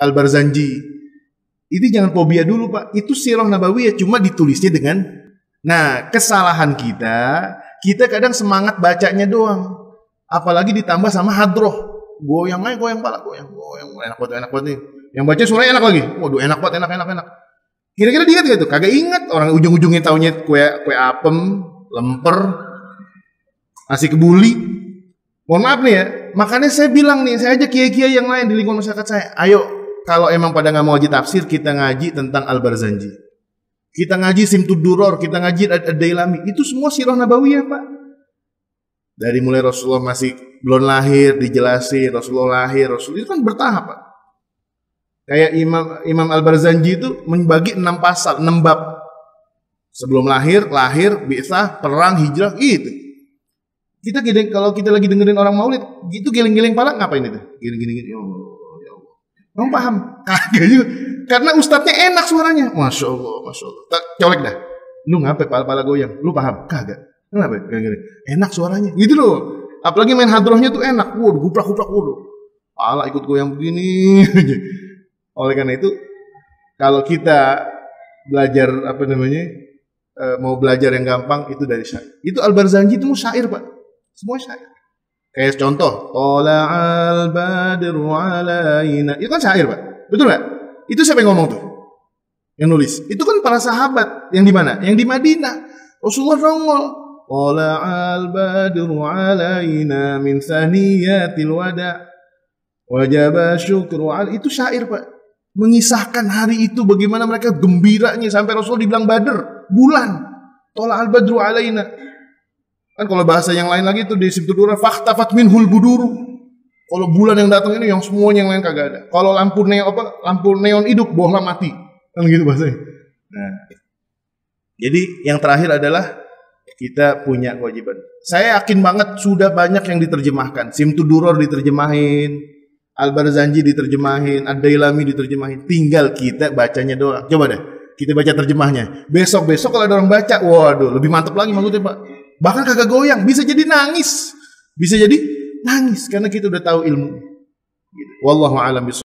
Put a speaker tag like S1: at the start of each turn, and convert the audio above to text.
S1: Al-Barzanji. Ini jangan fobia dulu Pak, itu sirah Nabawi ya cuma ditulisnya dengan Nah, kesalahan kita, kita kadang semangat bacanya doang. Apalagi ditambah sama hadroh. Goyang aja, goyang pala, goyang, goyang. Enak banget, enak banget nih. Yang baca surah enak lagi. Waduh, enak banget, enak, enak, enak. Kira-kira dia gitu, kagak ingat orang ujung-ujungnya taunya kue kue apem, lemper, nasi kebuli. Mohon maaf nih ya, makanya saya bilang nih, saya aja kiai-kiai yang lain di lingkungan masyarakat saya, ayo kalau emang pada nggak mau ngaji tafsir, kita ngaji tentang Al-Barzanji. Kita ngaji Simtuduror, kita ngaji Ad-Dailami. Itu semua sirah ya Pak. Dari mulai Rasulullah masih belum lahir, dijelasin, Rasulullah lahir, Rasul itu kan bertahap, Pak. Kayak Imam Imam Al-Barzanji itu membagi enam pasal, enam bab. Sebelum lahir, lahir, bi'sah, perang, hijrah, itu kita kalau kita lagi dengerin orang maulid gitu giling-giling pala ngapain itu giling-giling ya Allah kamu paham? Kayaknya ah, gitu. karena ustadznya enak suaranya. Masya Allah, masya Allah. Tak colek dah. Lu ngapain pala-pala goyang? Lu paham? Kagak. Kenapa? Gini, gini Enak suaranya. Gitu loh. Apalagi main hadrohnya tuh enak. Waduh, guprak-guprak waduh. pala ikut goyang begini. Oleh karena itu, kalau kita belajar apa namanya eh, mau belajar yang gampang itu dari syair. Itu Al Barzanji itu syair pak, semua syair. Kayak contoh, tola al badru alaina. Itu kan syair, Pak. Betul pak? Itu siapa yang ngomong tuh? Yang nulis. Itu kan para sahabat. Yang di mana? Yang di Madinah. Rasulullah nongol. al badru alaina min saniyatil wada. Wajaba syukru al. Itu syair, Pak. Mengisahkan hari itu bagaimana mereka gembiranya sampai Rasul dibilang badr. Bulan. Tola al badru alaina. Kan kalau bahasa yang lain lagi itu di Sibtudura fakta fatmin hul buduru. Kalau bulan yang datang ini yang semuanya yang lain kagak ada. Kalau lampu neon apa lampu neon hidup bohlam mati. Kan gitu bahasanya. Nah. Jadi yang terakhir adalah kita punya kewajiban. Saya yakin banget sudah banyak yang diterjemahkan. Simtuduror diterjemahin, Al-Barzanji diterjemahin, Ad-Dailami diterjemahin. Tinggal kita bacanya doa Coba deh, kita baca terjemahnya. Besok-besok kalau ada orang baca, waduh, lebih mantap lagi maksudnya, Pak. Bahkan kagak goyang, bisa jadi nangis. Bisa jadi nangis karena kita udah tahu ilmu. Gitu. Wallahu a'lam